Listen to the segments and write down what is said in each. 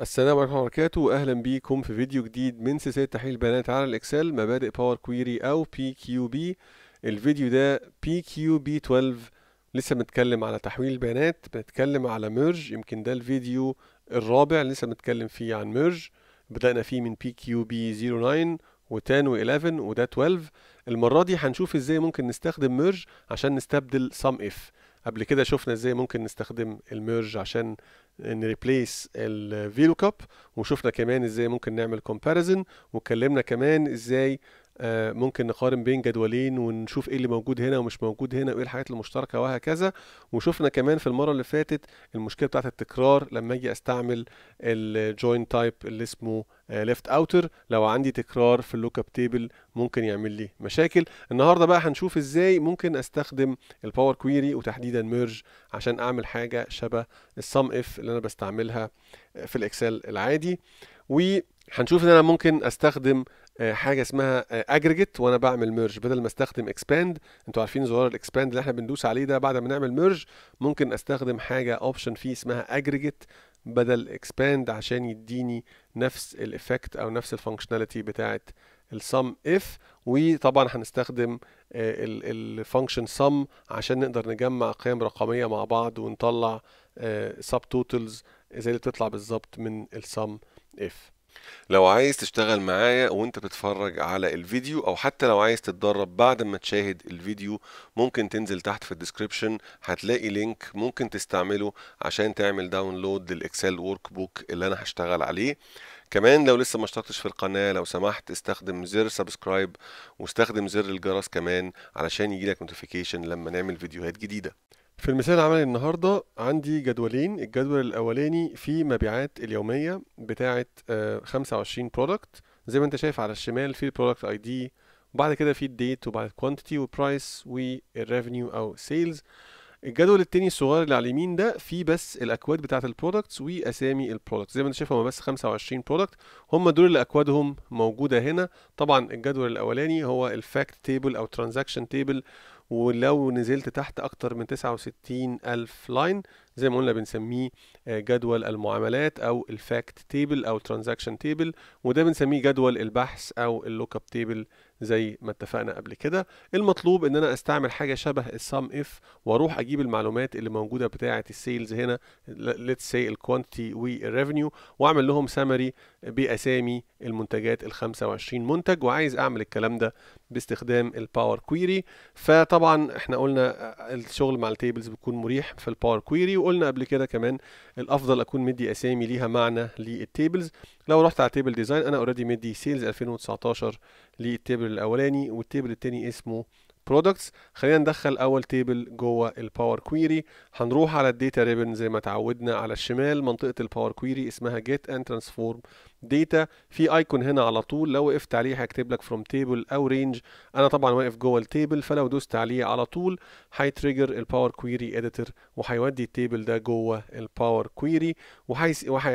السلام عليكم ورحمة الله وبركاته واهلا بيكم في فيديو جديد من سلسلة تحليل البيانات على الإكسل مبادئ باور كويري أو بي كيو بي الفيديو ده بي كيو بي 12 لسه بنتكلم على تحويل البيانات بنتكلم على ميرج يمكن ده الفيديو الرابع لسه بنتكلم فيه عن ميرج بدأنا فيه من بي كيو بي 09 و10 و11 وده 12 المرة دي هنشوف ازاي ممكن نستخدم ميرج عشان نستبدل sum اف قبل كده شفنا ازاي ممكن نستخدم الميرج عشان نريبليس الفي وشفنا كمان ازاي ممكن نعمل كومباريزن واتكلمنا كمان ازاي آه، ممكن نقارن بين جدولين ونشوف ايه اللي موجود هنا ومش موجود هنا وايه الحاجات المشتركه وهكذا وشفنا كمان في المره اللي فاتت المشكله بتاعه التكرار لما اجي استعمل الجوين تايب اللي اسمه ليفت آه، اوتر لو عندي تكرار في اللوك اب تيبل ممكن يعمل لي مشاكل النهارده بقى هنشوف ازاي ممكن استخدم الباور كويري وتحديدا ميرج عشان اعمل حاجه شبه السم اف اللي انا بستعملها في الاكسل العادي و هنشوف ان انا ممكن استخدم آه، حاجه اسمها اجريجيت آه، وانا بعمل ميرج بدل ما استخدم اكسباند انتوا عارفين زرار الاكسباند اللي احنا بندوس عليه ده بعد ما نعمل ميرج ممكن استخدم حاجه اوبشن فيه اسمها اجريجيت بدل اكسباند عشان يديني نفس الايفكت او نفس الفانكشناليتي بتاعه السم اف وطبعا هنستخدم آه، الفانكشن سم عشان نقدر نجمع قيم رقميه مع بعض ونطلع سب توتلز زي اللي بتطلع بالظبط من السم اف لو عايز تشتغل معايا وانت بتتفرج على الفيديو او حتى لو عايز تتدرب بعد ما تشاهد الفيديو ممكن تنزل تحت في الديسكريبشن هتلاقي لينك ممكن تستعمله عشان تعمل داونلود للاكسل ورك بوك اللي انا هشتغل عليه كمان لو لسه ما اشتركتش في القناه لو سمحت استخدم زر سبسكرايب واستخدم زر الجرس كمان علشان يجيلك نوتيفيكيشن لما نعمل فيديوهات جديده في المثال العملي النهاردة عندي جدولين الجدول الأولاني فيه مبيعات اليومية بتاعة 25 برودكت زي ما انت شايف على الشمال في البرودكت اي دي وبعد كده في الديت وبعد كوانتيتي وبرايس والريفنيو او سيلز الجدول التاني الصغير اللي على اليمين ده فيه بس الاكواد بتاعه البرودكتس واسامي البرودكت زي ما انت شايف هم بس 25 برودكت هم دول اللي اكوادهم موجوده هنا طبعا الجدول الاولاني هو الفاكت تيبل او ترانزاكشن تيبل ولو نزلت تحت أكتر من 69 ألف لاين زي ما قلنا بنسميه آه، جدول المعاملات أو الفاكت تيبل أو ترانزاكشن تيبل وده بنسميه جدول البحث أو اللوك اب تيبل زي ما اتفقنا قبل كده المطلوب ان انا استعمل حاجه شبه السام اف واروح اجيب المعلومات اللي موجوده بتاعه السيلز هنا ليتس سي الكوانتي والريفنيو واعمل لهم سامري باسامي المنتجات ال 25 منتج وعايز اعمل الكلام ده باستخدام الباور كويري فطبعا احنا قلنا الشغل مع التيبلز بيكون مريح في الباور كويري وقلنا قبل كده كمان الافضل اكون مدي اسامي ليها معنى للتيبلز لو رحت على تيبل ديزاين انا اوريدي مدي سيلز 2019 للتيبل الاولاني والتيبل التاني اسمه برودكتس خلينا ندخل اول تيبل جوه الباور كويري هنروح على الداتا ريبن زي ما اتعودنا على الشمال منطقه الباور كويري اسمها جيت اند ترانسفورم داتا في ايكون هنا على طول لو وقفت عليه هيكتب لك فروم تيبل او رينج انا طبعا واقف جوه التيبل فلو دوست عليه على طول هيتريجر الباور كويري اديتور وهيودي التيبل ده جوه الباور كويري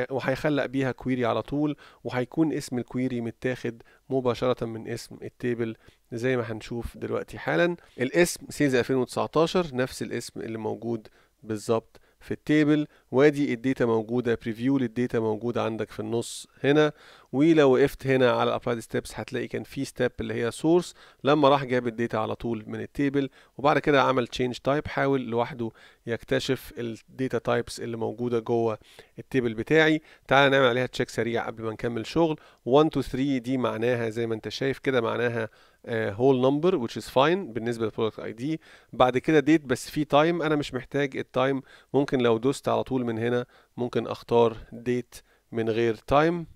وهيخلق بيها كويري على طول وهيكون اسم الكويري متاخد مباشرة من اسم التيبل زي ما هنشوف دلوقتي حالا الاسم سيلز 2019 نفس الاسم اللي موجود بالظبط في التيبل وادي الداتا موجودة بريفيو للداتا موجودة عندك في النص هنا ولو وقفت هنا على الابلايد ستيبس هتلاقي كان في ستيب اللي هي سورس لما راح جاب الداتا على طول من التيبل وبعد كده عمل تشينج تايب حاول لوحده يكتشف الداتا تايبس اللي موجودة جوه التيبل بتاعي تعال نعمل عليها تشيك سريع قبل ما نكمل شغل 1 2 3 دي معناها زي ما انت شايف كده معناها هول آه، نمبر which is fine بالنسبه للبرودكت اي دي بعد كده ديت بس في تايم انا مش محتاج التايم ممكن لو دوست على طول من هنا ممكن اختار ديت من غير تايم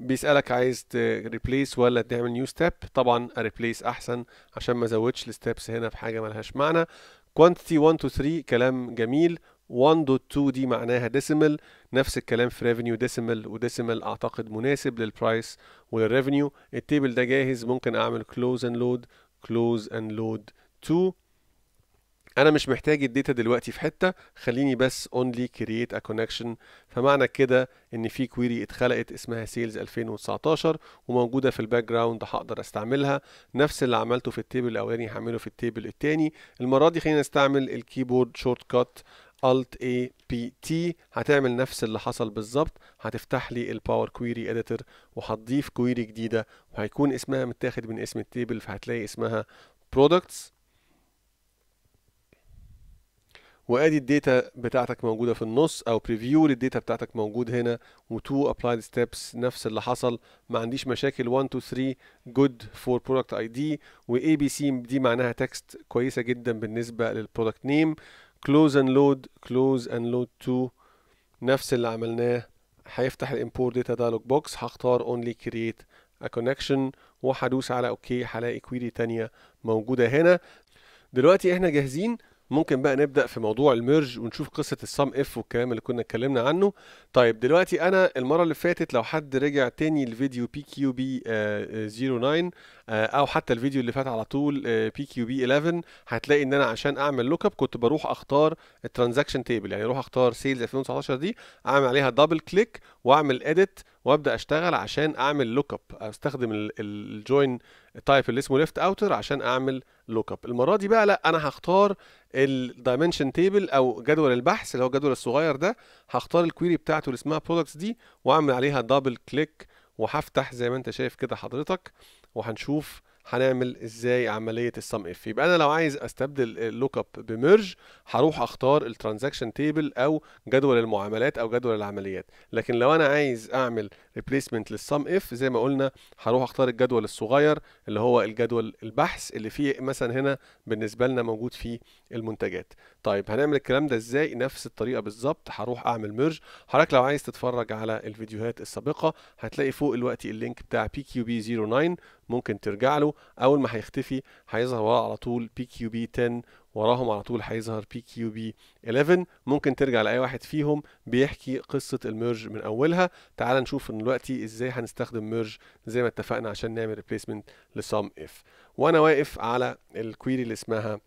بيسالك عايز ريبليس ولا تعمل نيو ستيب طبعا ريبليس احسن عشان ما ازودش الستبس هنا في حاجه ملهاش معنى كوانتيتي 1 2 3 كلام جميل 1.2 دي معناها ديسيمال نفس الكلام في ريفينيو ديسيمال وديسيمال اعتقد مناسب للبرايس وللريفينيو التيبل ده جاهز ممكن اعمل كلوز اند لود كلوز اند لود 2 انا مش محتاج الداتا دلوقتي في حته خليني بس اونلي كرييت ا كونكشن فمعنى كده ان في كويري اتخلقت اسمها سيلز 2019 وموجوده في الباك جراوند هقدر استعملها نفس اللي عملته في التيبل الاولاني هعمله في التيبل الثاني المره دي خلينا نستعمل الكيبورد شورت كات Alt A P T هتعمل نفس اللي حصل بالظبط هتفتح لي الباور كويري اديتور وهتضيف كويري جديده وهيكون اسمها متاخد من اسم التيبل فهتلاقي اسمها products وادي الداتا بتاعتك موجوده في النص او بريفيو للداتا بتاعتك موجود هنا و2 ابلايد ستيبس نفس اللي حصل ما عنديش مشاكل 1 2 3 جود فور برودكت اي دي اي بي سي دي معناها تكست كويسه جدا بالنسبه للبرودكت نيم كلوز اند لود كلوز اند لود to نفس اللي عملناه هيفتح الامبورت داتا دايلوج بوكس هختار اونلي كرييت ا كونكشن وهدوس على اوكي هلاقي كويري تانية موجوده هنا دلوقتي احنا جاهزين ممكن بقى نبدا في موضوع الميرج ونشوف قصه السام اف والكلام اللي كنا اتكلمنا عنه طيب دلوقتي انا المره اللي فاتت لو حد رجع تاني لفيديو بي كيو بي 09 او حتى الفيديو اللي فات على طول بي كيو بي 11 هتلاقي ان انا عشان اعمل لوك اب كنت بروح اختار الترانزاكشن تيبل يعني اروح اختار سيلز 2019 دي اعمل عليها دبل كليك واعمل اديت وابدا اشتغل عشان اعمل لوك اب استخدم الجوين تايب اللي اسمه ليفت اوتر عشان اعمل لوك اب المره دي بقى لا انا هختار الدايمنشن تيبل او جدول البحث اللي هو الجدول الصغير ده هختار الكويري بتاعته اللي اسمها برودكتس دي واعمل عليها دبل كليك وهفتح زي ما انت شايف كده حضرتك وهنشوف هنعمل ازاي عمليه السم اف يبقى انا لو عايز استبدل اللوك اب بميرج هروح اختار الترانزاكشن تيبل او جدول المعاملات او جدول العمليات لكن لو انا عايز اعمل ريبليسمنت للسم اف زي ما قلنا هروح اختار الجدول الصغير اللي هو الجدول البحث اللي فيه مثلا هنا بالنسبه لنا موجود فيه المنتجات طيب هنعمل الكلام ده ازاي نفس الطريقه بالظبط هروح اعمل ميرج حضرتك لو عايز تتفرج على الفيديوهات السابقه هتلاقي فوق دلوقتي اللينك بتاع بي كيو بي 09 ممكن ترجع له اول ما هيختفي هيظهر وراه على طول بي كيو بي 10 وراهم على طول هيظهر بي كيو بي 11 ممكن ترجع لاي واحد فيهم بيحكي قصه الميرج من اولها تعال نشوف دلوقتي ازاي هنستخدم ميرج زي ما اتفقنا عشان نعمل ريبليسمنت لسام اف وانا واقف على الكويري اللي اسمها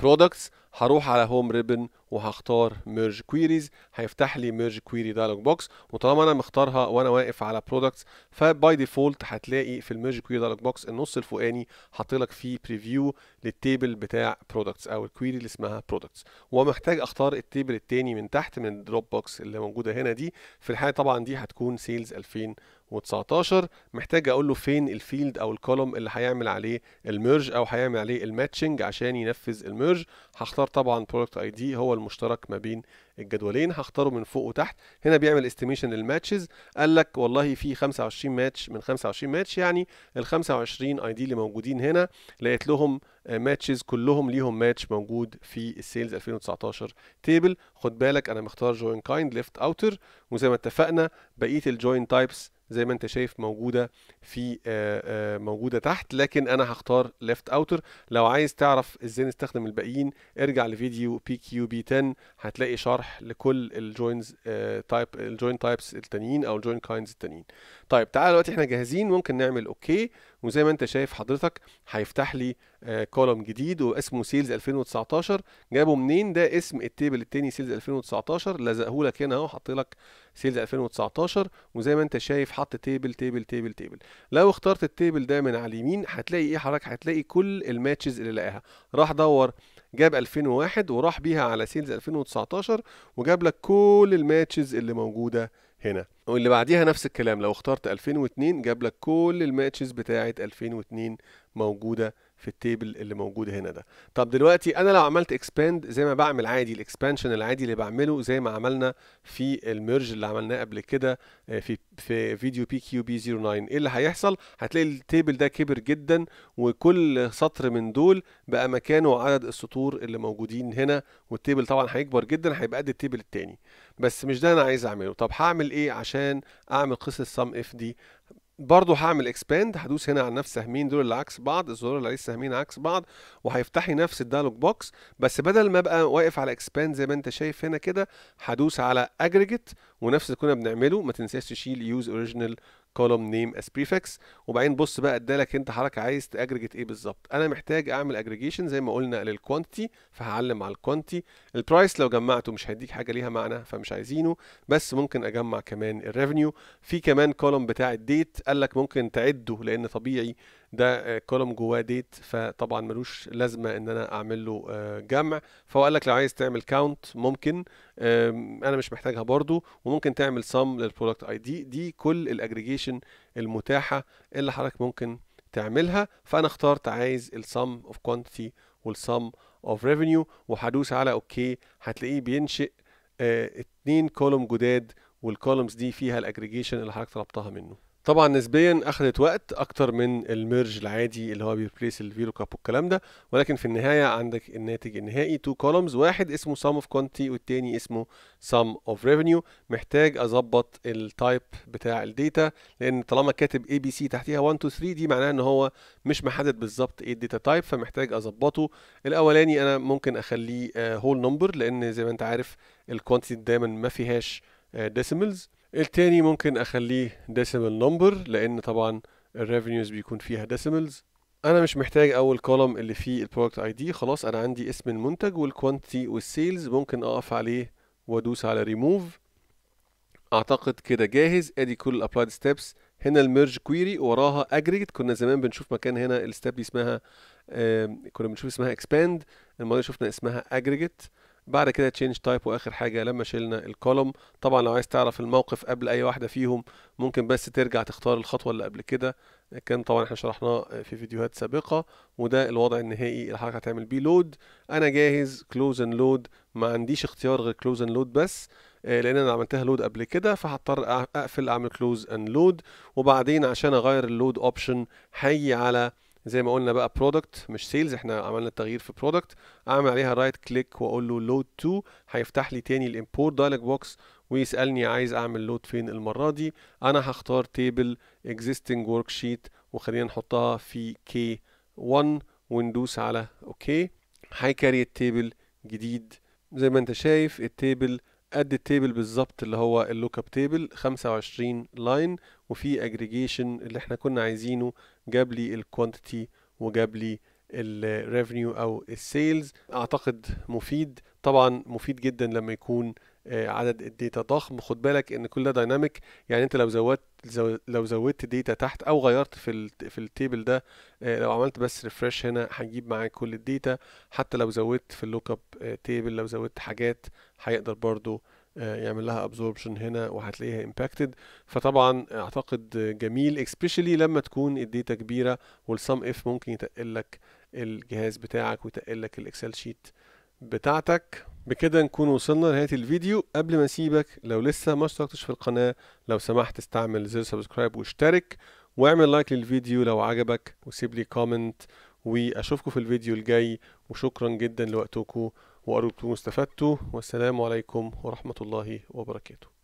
برودكتس هروح على هوم ريبن وهختار ميرج كويريز هيفتح لي ميرج كويري دايلوج بوكس وطالما انا مختارها وانا واقف على برودكتس فباي ديفولت هتلاقي في الميرج كويري دايلوج بوكس النص الفوقاني حاطلك فيه بريفيو للتيبل بتاع برودكتس او الكويري اللي اسمها برودكتس ومحتاج اختار التيبل التاني من تحت من الدروب بوكس اللي موجوده هنا دي في الحاله طبعا دي هتكون سيلز 2000 و19 محتاج اقول له فين الفيلد او الكولوم اللي هيعمل عليه الميرج او هيعمل عليه الماتشنج عشان ينفذ الميرج هختار طبعا برودكت اي دي هو المشترك ما بين الجدولين هختاره من فوق وتحت هنا بيعمل استيميشن للماتشز قال لك والله في 25 ماتش من 25 ماتش يعني ال 25 اي دي اللي موجودين هنا لقيت لهم ماتشز كلهم ليهم ماتش موجود في السيلز 2019 تيبل خد بالك انا مختار جوين كايند ليفت اوتر وزي ما اتفقنا بقيه الجوين تايبس زي ما انت شايف موجوده في آه، آه، موجوده تحت لكن انا هختار ليفت اوتر لو عايز تعرف ازاي نستخدم الباقيين ارجع لفيديو بي كيو بي 10 هتلاقي شرح لكل الجوينز تايب الجوين تايبس التانيين او الجوين كاينز التانيين طيب تعالى دلوقتي احنا جاهزين ممكن نعمل اوكي okay. وزي ما انت شايف حضرتك هيفتح لي كولوم آه، جديد واسمه سيلز 2019 جابه منين ده اسم التيبل التاني سيلز 2019 لزقه لك هنا اهو حط لك سيلز 2019 وزي ما انت شايف حط تيبل تيبل تيبل تيبل لو اخترت التيبل ده من على اليمين هتلاقي ايه حضرتك هتلاقي كل الماتشز اللي لقاها راح دور جاب 2001 وراح بيها على سيلز 2019 وجاب لك كل الماتشز اللي موجوده هنا واللي بعديها نفس الكلام لو اخترت 2002 جاب لك كل الماتشز بتاعه 2002 موجوده في التيبل اللي موجود هنا ده طب دلوقتي انا لو عملت اكسباند زي ما بعمل عادي الاكسبانشن العادي اللي بعمله زي ما عملنا في الميرج اللي عملناه قبل كده آه، في في فيديو بي كيو بي 09 ايه اللي هيحصل هتلاقي التيبل ده كبر جدا وكل سطر من دول بقى مكانه عدد السطور اللي موجودين هنا والتيبل طبعا هيكبر جدا هيبقى قد التيبل التاني بس مش ده انا عايز اعمله طب هعمل ايه عشان اعمل قصه سم اف دي برضه هعمل اكسباند هدوس هنا على نفس سهمين دول اللي عكس بعض الزرار اللي عليه سهمين عكس بعض وهيفتح لي نفس الديالوج بوكس بس بدل ما ابقى واقف على اكسباند زي ما انت شايف هنا كده هدوس على اجريجيت ونفس اللي كنا بنعمله ما تنساش تشيل يوز اوريجينال كولوم نيم اس بريفكس وبعدين بص بقى ادالك انت حركه عايز تاجريجيت ايه بالظبط انا محتاج اعمل اجريجيشن زي ما قلنا للكوانتي فهعلم على الكوانتي البرايس لو جمعته مش هيديك حاجه ليها معنى فمش عايزينه بس ممكن اجمع كمان الريفنيو في كمان كولوم بتاع الديت قال لك ممكن تعده لان طبيعي ده آه، كولوم جواه ديت فطبعا ملوش لازمه ان انا اعمل له آه، جمع فهو قال لك لو عايز تعمل كاونت ممكن انا مش محتاجها برضو وممكن تعمل سم للبرودكت اي دي دي كل الاجريجيشن المتاحه اللي حضرتك ممكن تعملها فانا اخترت عايز السم اوف كوانتيتي والسم اوف ريفينيو وهدوس على اوكي هتلاقيه بينشئ آه، اتنين كولوم جداد والكولومز دي فيها الاجريجيشن اللي حضرتك طلبتها منه طبعا نسبيا اخذت وقت اكتر من الميرج العادي اللي هو بيربليس الفيلو كاب والكلام ده ولكن في النهايه عندك الناتج النهائي تو كولومز واحد اسمه سام اوف كونتي والتاني اسمه سام اوف ريفينيو محتاج اظبط التايب بتاع الداتا لان طالما كاتب اي بي سي تحتيها 1 2 3 دي معناها ان هو مش محدد بالظبط ايه الداتا تايب فمحتاج اظبطه الاولاني انا ممكن اخليه هول آه، نمبر لان زي ما انت عارف الكوانتيتي دايما ما فيهاش ديسيملز آه، التاني ممكن اخليه decimal number لان طبعا الريفينيوز بيكون فيها decimals انا مش محتاج اول كولوم اللي فيه البرودكت اي دي خلاص انا عندي اسم المنتج والكوانتيتي والسيلز ممكن اقف عليه وادوس على ريموف اعتقد كده جاهز ادي كل الابلايد ستيبس هنا الميرج كويري وراها اجريجيت كنا زمان بنشوف مكان هنا الستيب دي اسمها كنا بنشوف اسمها اكسباند المره شفنا اسمها اجريجيت بعد كده تشينج تايب واخر حاجه لما شلنا الكولوم طبعا لو عايز تعرف الموقف قبل اي واحده فيهم ممكن بس ترجع تختار الخطوه اللي قبل كده كان طبعا احنا شرحناه في فيديوهات سابقه وده الوضع النهائي اللي حضرتك هتعمل بيه لود انا جاهز كلوز اند لود ما عنديش اختيار غير كلوز اند لود بس آه، لان انا عملتها لود قبل كده فهضطر اقفل اعمل كلوز اند لود وبعدين عشان اغير اللود اوبشن حي على زي ما قلنا بقى برودكت مش سيلز احنا عملنا التغيير في برودكت اعمل عليها رايت كليك واقول له لود تو هيفتح لي تاني الامبورت دايلوج بوكس ويسالني عايز اعمل لود فين المره دي انا هختار تيبل اكزيستنج ورك شيت وخلينا نحطها في كي 1 وندوس على اوكي هيكريت تيبل جديد زي ما انت شايف التيبل قد التيبل بالظبط اللي هو اللوك اب تيبل 25 لاين وفي اجريجيشن اللي احنا كنا عايزينه جاب لي الكوانتيتي وجاب لي الريفينيو او السيلز اعتقد مفيد طبعا مفيد جدا لما يكون آه، عدد الداتا ضخم خد بالك ان كل ده دايناميك يعني انت لو زودت لو زودت داتا تحت او غيرت في في التيبل ده آه، لو عملت بس ريفرش هنا هيجيب معاك كل الداتا حتى لو زودت في اللوك اب تيبل لو زودت حاجات هيقدر برضو آه، يعمل لها ابزوربشن هنا وهتلاقيها امباكتد فطبعا اعتقد جميل especially لما تكون الداتا كبيره والسم اف ممكن يتقل لك الجهاز بتاعك ويتقل لك الاكسل شيت بتاعتك بكده نكون وصلنا لنهاية الفيديو قبل ما اسيبك لو لسه ما اشتركتش في القناة لو سمحت استعمل زر سبسكرايب واشترك واعمل لايك للفيديو لو عجبك وسيب لي كومنت واشوفكم في الفيديو الجاي وشكرا جدا لوقتكم وارجو تكونوا استفدتوا والسلام عليكم ورحمة الله وبركاته